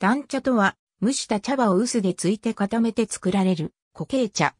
団茶とは、蒸した茶葉を臼でついて固めて作られる固形茶。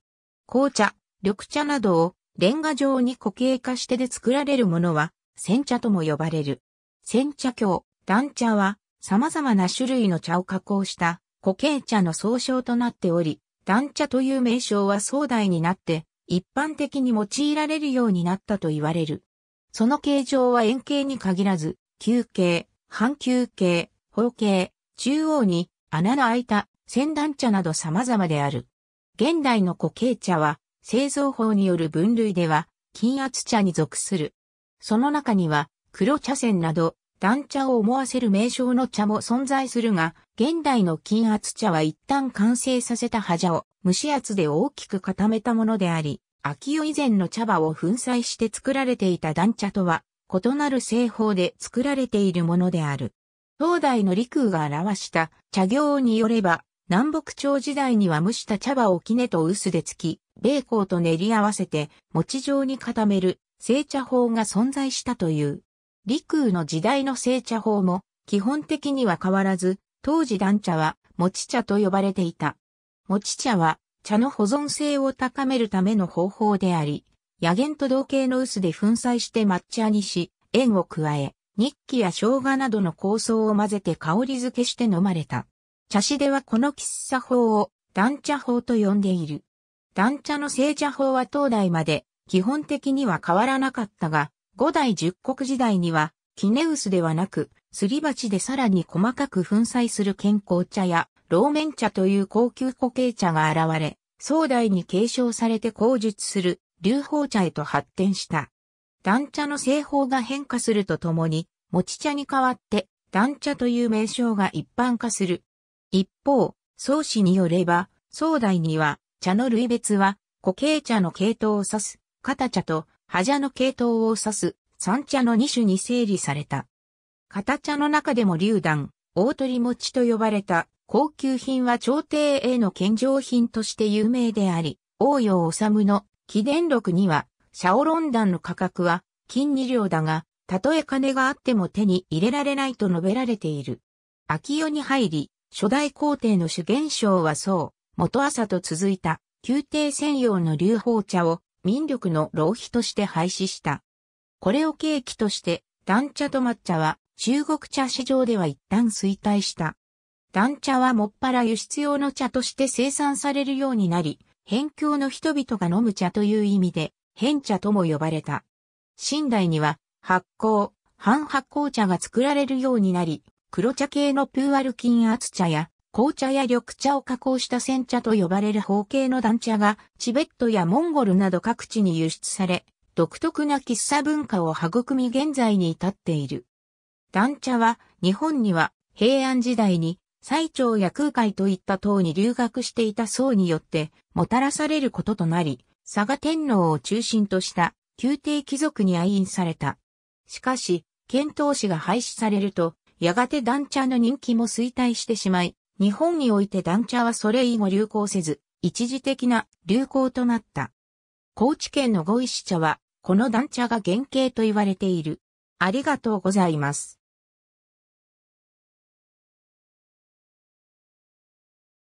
紅茶、緑茶などをレンガ状に固形化してで作られるものは、煎茶とも呼ばれる。煎茶鏡、団茶は、様々な種類の茶を加工した固形茶の総称となっており、団茶という名称は壮大になって、一般的に用いられるようになったと言われる。その形状は円形に限らず、球形、半球形、方形、中央に穴の開いた仙段茶など様々である。現代の固形茶は製造法による分類では金圧茶に属する。その中には黒茶仙など段茶を思わせる名称の茶も存在するが、現代の金圧茶は一旦完成させた葉茶を蒸し圧で大きく固めたものであり、秋代以前の茶葉を粉砕して作られていた段茶とは異なる製法で作られているものである。東大の陸空が表した茶行によれば、南北朝時代には蒸した茶葉を絹と薄でつき、米香と練り合わせて餅状に固める製茶法が存在したという。陸空の時代の製茶法も基本的には変わらず、当時団茶は餅茶と呼ばれていた。餅茶は茶の保存性を高めるための方法であり、野源と同型の薄で粉砕して抹茶にし、塩を加え、日記や生姜などの香草を混ぜて香り付けして飲まれた。茶師ではこの喫茶法を団茶法と呼んでいる。団茶の製茶法は当代まで基本的には変わらなかったが、五代十国時代には、キネウスではなく、すり鉢でさらに細かく粉砕する健康茶や、ローメン茶という高級固形茶が現れ、宋代に継承されて口述する流芳茶へと発展した。団茶の製法が変化するとともに、餅茶に代わって団茶という名称が一般化する。一方、宗師によれば、宋代には茶の類別は、固形茶の系統を指す、片茶と葉茶の系統を指す、三茶の二種に整理された。片茶の中でも流弾、大鳥餅と呼ばれた高級品は朝廷への献上品として有名であり、王陽治の記伝録には、シャオロンダンの価格は金利両だが、たとえ金があっても手に入れられないと述べられている。秋夜に入り、初代皇帝の主元象はそう、元朝と続いた宮廷専用の流放茶を民力の浪費として廃止した。これを契機として、団茶と抹茶は中国茶市場では一旦衰退した。団茶はもっぱら輸出用の茶として生産されるようになり、辺境の人々が飲む茶という意味で、変茶とも呼ばれた。新代には発酵、半発酵茶が作られるようになり、黒茶系のプーアル菌圧茶や紅茶や緑茶を加工した煎茶と呼ばれる方形の団茶がチベットやモンゴルなど各地に輸出され、独特な喫茶文化を育み現在に至っている。団茶は日本には平安時代に最長や空海といった党に留学していた僧によってもたらされることとなり、佐賀天皇を中心とした宮廷貴族に愛飲された。しかし、遣唐使が廃止されると、やがて団茶の人気も衰退してしまい、日本において団茶はそれ以後流行せず、一時的な流行となった。高知県の五石茶は、この団茶が原型と言われている。ありがとうございます。